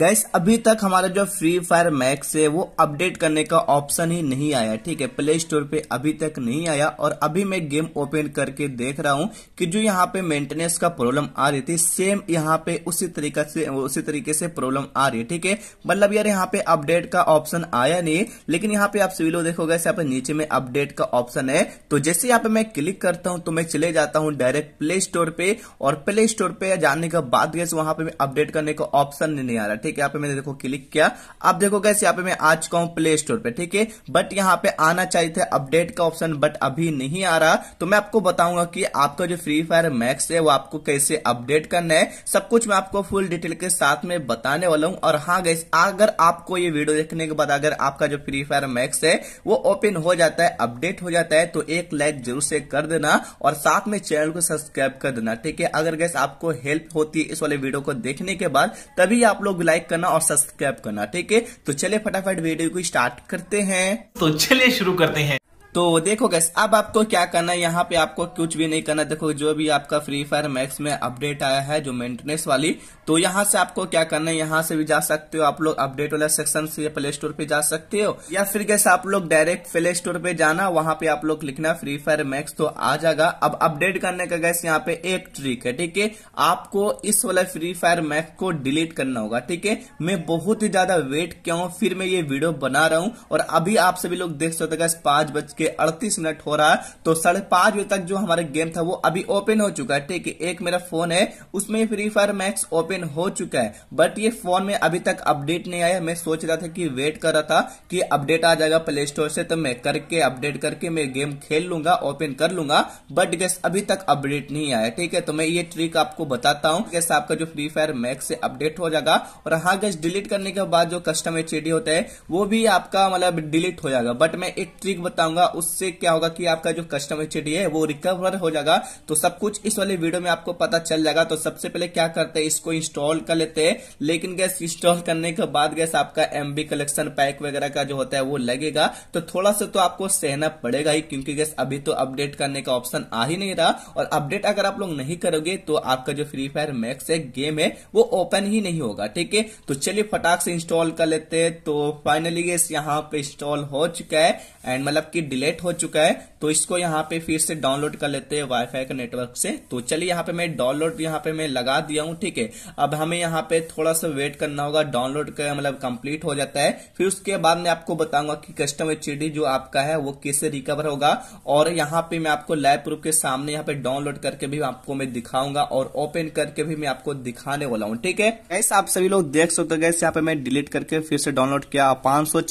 gas अभी तक हमारा जो फ्री फायर मैक्स है वो अपडेट करने का ऑप्शन ही नहीं आया ठीक है प्ले स्टोर पे अभी तक नहीं आया और अभी मैं गेम ओपन करके देख रहा हूँ कि जो यहाँ पे मेंटेनेंस का प्रॉब्लम आ रही थी सेम यहाँ पे उसी तरीका से उसी तरीके से प्रॉब्लम आ रही है ठीक है मतलब यार यहाँ पे अपडेट का ऑप्शन आया नहीं लेकिन यहाँ पे आप सिविलो लोग देखोगे यहाँ पे नीचे में अपडेट का ऑप्शन है तो जैसे यहाँ पे मैं क्लिक करता हूँ तो मैं चले जाता हूँ डायरेक्ट प्ले स्टोर पे और प्ले स्टोर पे जाने के बाद गैस वहां पे अपडेट करने का ऑप्शन नहीं आ रहा ठीक है यहाँ पे मैंने देखो क्लिक किया अब देखो कैसे यहाँ पे मैं आ चुका हूँ प्ले स्टोर पे ठीक है बट यहाँ पे आना चाहिए था अपडेट का ऑप्शन बट अभी नहीं आ रहा तो मैं आपको बताऊंगा कि आपका जो फ्री फायर मैक्स है वो आपको कैसे अपडेट करना है सब कुछ मैं आपको फुल डिटेल के साथ में बताने वाला हूँ और हाँ गैस अगर आपको ये वीडियो देखने के बाद अगर आपका जो फ्री फायर मैक्स है वो ओपन हो जाता है अपडेट हो जाता है तो एक लाइक जरूर से कर देना और साथ में चैनल को सब्सक्राइब कर देना ठीक है अगर गैस आपको हेल्प होती है इस वाले वीडियो को देखने के बाद तभी आप लोग लाइक करना और सब्सक्राइब करना ठीक है तो चलिए फटाफट वीडियो को स्टार्ट करते हैं तो चलिए शुरू करते हैं तो देखो गैस अब आपको क्या करना है यहाँ पे आपको कुछ भी नहीं करना देखो जो भी आपका फ्री फायर मैक्स में अपडेट आया है जो मेंटेनेंस वाली तो यहाँ से आपको क्या करना है यहाँ से भी जा सकते हो आप लोग अपडेट वाला सेक्शन से प्ले स्टोर पे जा सकते हो या फिर गैस आप लोग डायरेक्ट प्ले स्टोर पे जाना वहां पे आप लोग लिखना फ्री फायर मैक्स तो आ जाएगा अब अपडेट करने का गैस यहाँ पे एक ट्रिक है ठीक है आपको इस वाला फ्री फायर मैक्स को डिलीट करना होगा ठीक है मैं बहुत ही ज्यादा वेट किया फिर मैं ये वीडियो बना रहा हूँ और अभी आप सभी लोग देख सकते पांच बज के के अड़तीस मिनट हो रहा है तो साढ़े पांच बजे तक जो हमारा गेम था वो अभी ओपन हो चुका है ठीक है एक मेरा फोन है उसमें फ्री फायर मैक्स ओपन हो चुका है बट ये फोन में अभी तक अपडेट नहीं आया मैं सोच रहा था कि वेट कर रहा था कि अपडेट आ जाएगा प्ले स्टोर से तो मैं करके अपडेट करके मैं गेम खेल लूंगा ओपन कर लूंगा बट गैस अभी तक अपडेट नहीं आया ठीक है तो मैं ये ट्रिक आपको बताता हूँ गैस आपका जो फ्री फायर मैक्स से अपडेट हो जाएगा और हाँ गैस डिलीट करने के बाद जो कस्टम एच होता है वो भी आपका मतलब डिलीट हो जाएगा बट मैं एक ट्रिक बताऊंगा उससे क्या होगा कि आपका जो कस्टमर एच है वो रिकवर हो जाएगा तो सब कुछ इस वाले वीडियो में आपको पता चल जाएगा तो सबसे पहले क्या करते हैं इसको इंस्टॉल कर लेते हैं लेकिन गैस इंस्टॉल करने के बाद गैस आपका एमबी कलेक्शन पैक वगैरह का जो होता है वो लगेगा तो थोड़ा सा तो आपको सहना पड़ेगा ही क्योंकि गैस अभी तो अपडेट करने का ऑप्शन आ ही नहीं रहा और अपडेट अगर आप लोग नहीं करोगे तो आपका जो फ्री फायर मैक्स है गेम है वो ओपन ही नहीं होगा ठीक है तो चलिए फटाक से इंस्टॉल कर लेते हैं तो फाइनली गैस यहाँ पे इंस्टॉल हो चुका है एंड मतलब की लेट हो चुका है तो इसको यहाँ पे फिर से डाउनलोड कर लेते हैं वाईफाई के नेटवर्क से तो चलिए यहाँ पे मैं डाउनलोड यहाँ पे मैं लगा दिया हूँ ठीक है अब हमें यहाँ पे थोड़ा सा वेट करना होगा डाउनलोड का मतलब कंप्लीट हो जाता है फिर उसके बाद मैं आपको बताऊंगा कि कस्टम एच जो आपका है वो कैसे रिकवर होगा और यहाँ पे मैं आपको लाइव प्रूफ के सामने यहाँ पे डाउनलोड करके भी आपको मैं दिखाऊंगा और ओपन करके भी मैं आपको दिखाने वाला हूँ ठीक है ऐसा आप सभी लोग देख सकते हो यहाँ पे मैं डिलीट करके फिर से डाउनलोड किया पांच सौ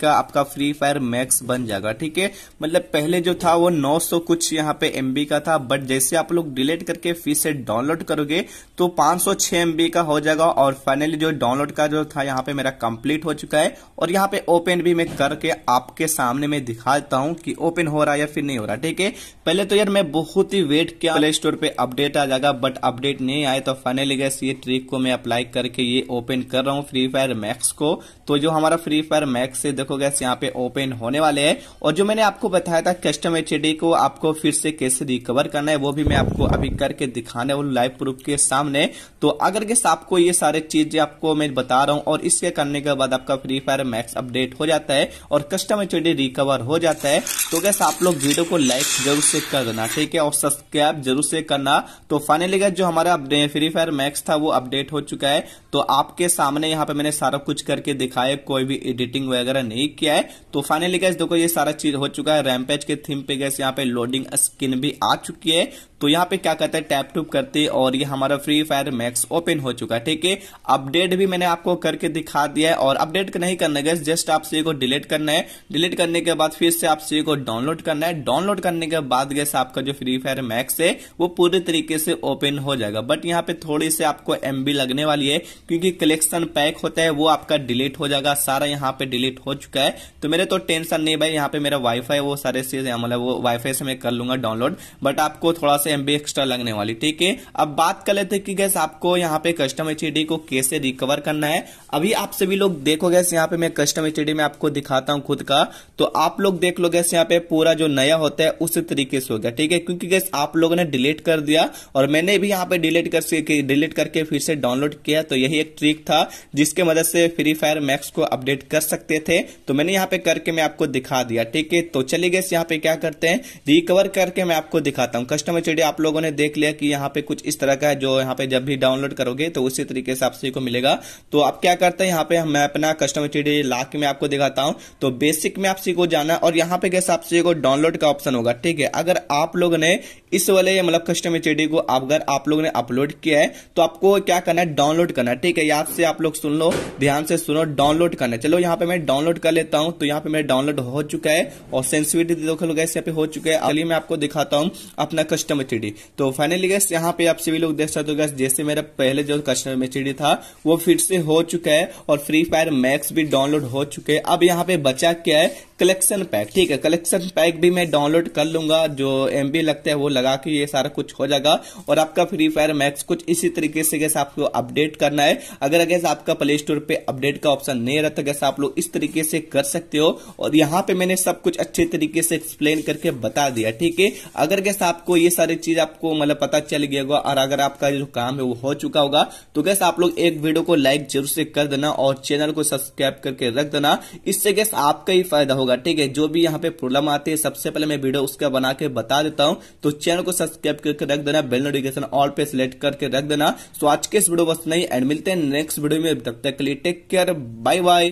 का आपका फ्री फायर मैक्स बन जाएगा ठीक है मतलब पहले में जो था वो 900 कुछ यहाँ पे एम का था बट जैसे आप लोग डिलीट करके फिर से डाउनलोड करोगे तो 506 एमबी का हो जाएगा और फाइनली जो डाउनलोड का जो था यहाँ पे मेरा कंप्लीट हो चुका है और यहाँ पे ओपन भी मैं करके आपके सामने में दिखा देता हूँ कि ओपन हो रहा है या फिर नहीं हो रहा ठीक है पहले तो यार मैं बहुत ही वेट किया प्ले स्टोर पे अपडेट आ जाएगा बट अपडेट नहीं आए तो फाइनली गैस ये ट्रिक को मैं अप्लाई करके ये ओपन कर रहा हूँ फ्री फायर मैक्स को तो जो हमारा फ्री फायर मैक्स है देखो गैस यहाँ पे ओपन होने वाले है और जो मैंने आपको बताया था कस्टमर एच को आपको फिर से कैसे रिकवर करना है वो भी मैं आपको अभी करके दिखाने वाले लाइव प्रूफ के सामने तो अगर गेस आपको ये सारे चीजें आपको मैं बता रहा हूँ और इसके करने के बाद आपका फ्री फायर मैक्स अपडेट हो जाता है और कस्टमर एच रिकवर हो जाता है तो कैसे आप लोग वीडियो को लाइक जरूर से कर देना ठीक है और सब्सक्राइब जरूर से करना तो फाइनली जो हमारा फ्री फायर मैक्स था वो अपडेट हो चुका है तो आपके सामने यहाँ पे मैंने सारा कुछ करके दिखाया कोई भी एडिटिंग वगैरह नहीं किया है तो फाइनली देखो ये सारा चीज हो चुका है रैमपेज के थीम पे गैस यहाँ पे लोडिंग स्किन भी आ चुकी है तो यहाँ पे क्या कहते हैं टैप टूप करते और ये हमारा फ्री फायर मैक्स ओपन हो चुका है ठीक है अपडेट भी मैंने आपको करके दिखा दिया है और अपडेट नहीं करना गैस जस्ट आप सी को डिलीट करना है डिलीट करने के बाद फिर से आप सी को डाउनलोड करना है डाउनलोड करने के बाद गैस आपका जो फ्री फायर मैक्स है वो पूरे तरीके से ओपन हो जाएगा बट यहाँ पे थोड़ी से आपको एम लगने वाली है क्योंकि कलेक्शन पैक होता है वो आपका डिलीट हो जाएगा सारा यहाँ पे डिलीट हो चुका है तो मेरे तो टेंशन नहीं भाई यहाँ पे मेरा वाईफाई वो सारे चीज से मतलब वो वाईफाई से मैं कर लूंगा डाउनलोड बट आपको थोड़ा सा एमबी एक्स्ट्रा लगने वाली ठीक है अब बात कर लेते हैं कि गैस आपको यहाँ पे कस्टम एच को कैसे रिकवर करना है अभी आप सभी लोग देखो गैस यहाँ पे मैं कस्टम एच में आपको दिखाता हूँ खुद का तो आप लोग देख लो गैस यहाँ पे पूरा जो नया होता है उसी तरीके से हो गया ठीक है क्योंकि गैस आप लोगों ने डिलीट कर दिया और मैंने भी यहाँ पे डिलीट कर डिलीट करके फिर से डाउनलोड किया तो यही एक ट्रिक था जिसके मदद से फ्री फायर मैक्स को अपडेट कर सकते थे तो मैंने यहाँ पे करके मैं आपको दिखा दिया ठीक है तो चलिए गैस यहाँ पे क्या करते हैं रिकवर करके मैं आपको दिखाता हूँ कस्टम एच आप लोगों ने देख लिया कि यहाँ पे कुछ इस तरह का है जो यहाँ पे जब भी डाउनलोड करोगे तो उसी तरीके से आप सभी को मिलेगा तो आप क्या करते हैं यहाँ पे मैं अपना कस्टम एच ला के आपको दिखाता हूँ तो बेसिक में आप सभी को जाना और यहाँ पे कैसे आप सभी को डाउनलोड का ऑप्शन होगा ठीक है अगर आप लोग ने इस वाले मतलब कस्टम एच को अगर आप लोग ने अपलोड किया है तो आपको क्या करना है डाउनलोड करना ठीक है याद से आप लोग सुन लो ध्यान से सुनो डाउनलोड करना चलो यहाँ पे मैं डाउनलोड कर लेता हूँ तो यहाँ पे मेरा डाउनलोड हो चुका है और सेंसिविटी तो हेलो गैस यहाँ पे हो चुका है अभी मैं आपको दिखाता हूँ अपना कस्टमर थ्री तो फाइनली गैस यहाँ पे आप सभी लोग देख सकते हो गैस जैसे मेरा पहले जो कस्टमर एच था वो फिर से हो चुका है और फ्री फायर मैक्स भी डाउनलोड हो चुके हैं अब यहाँ पे बचा क्या है कलेक्शन पैक ठीक है कलेक्शन पैक भी मैं डाउनलोड कर लूंगा जो एम लगता है वो लगा के ये सारा कुछ हो जाएगा और आपका फ्री फायर मैक्स कुछ इसी तरीके से गैस आपको अपडेट करना है अगर अगैस आपका प्ले स्टोर पे अपडेट का ऑप्शन नहीं रहता गैस आप लोग इस तरीके से कर सकते हो और यहाँ पे मैंने सब कुछ अच्छे तरीके से एक्सप्लेन करके बता दिया ठीक है अगर गैस आपको ये सारी चीज आपको मतलब पता चल गया होगा और अगर आपका जो काम है वो हो चुका होगा तो गैस आप लोग एक वीडियो को लाइक जरूर से कर देना और चैनल को सब्सक्राइब करके रख देना इससे गैस आपका ही फायदा होगा होगा ठीक है जो भी यहाँ पे प्रॉब्लम आती है सबसे पहले मैं वीडियो उसका बना के बता देता हूँ तो चैनल को सब्सक्राइब करके रख देना बेल नोटिफिकेशन ऑल पे सिलेक्ट करके रख देना तो आज के इस वीडियो बस नहीं एंड मिलते हैं नेक्स्ट वीडियो में तब तक के लिए टेक केयर बाय बाय